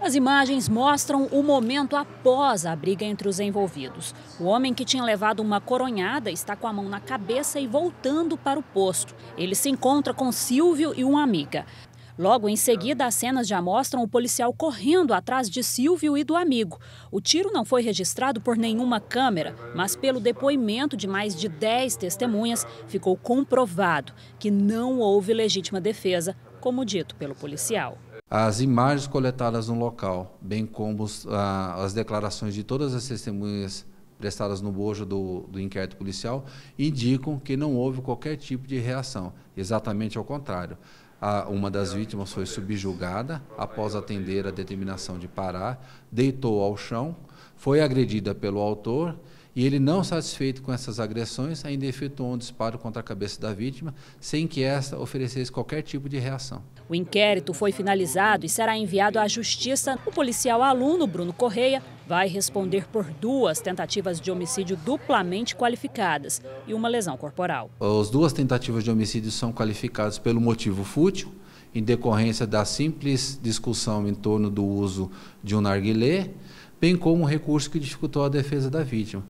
As imagens mostram o momento após a briga entre os envolvidos. O homem que tinha levado uma coronhada está com a mão na cabeça e voltando para o posto. Ele se encontra com Silvio e uma amiga. Logo em seguida, as cenas já mostram o policial correndo atrás de Silvio e do amigo. O tiro não foi registrado por nenhuma câmera, mas pelo depoimento de mais de 10 testemunhas, ficou comprovado que não houve legítima defesa, como dito pelo policial as imagens coletadas no local, bem como ah, as declarações de todas as testemunhas prestadas no bojo do, do inquérito policial, indicam que não houve qualquer tipo de reação. Exatamente ao contrário. A, uma das vítimas foi subjugada após atender a determinação de parar, deitou ao chão, foi agredida pelo autor e ele, não satisfeito com essas agressões, ainda efetuou um disparo contra a cabeça da vítima, sem que esta oferecesse qualquer tipo de reação. O inquérito foi finalizado e será enviado à Justiça. O policial aluno Bruno Correia vai responder por duas tentativas de homicídio duplamente qualificadas e uma lesão corporal. As duas tentativas de homicídio são qualificadas pelo motivo fútil, em decorrência da simples discussão em torno do uso de um narguilé, bem como o recurso que dificultou a defesa da vítima.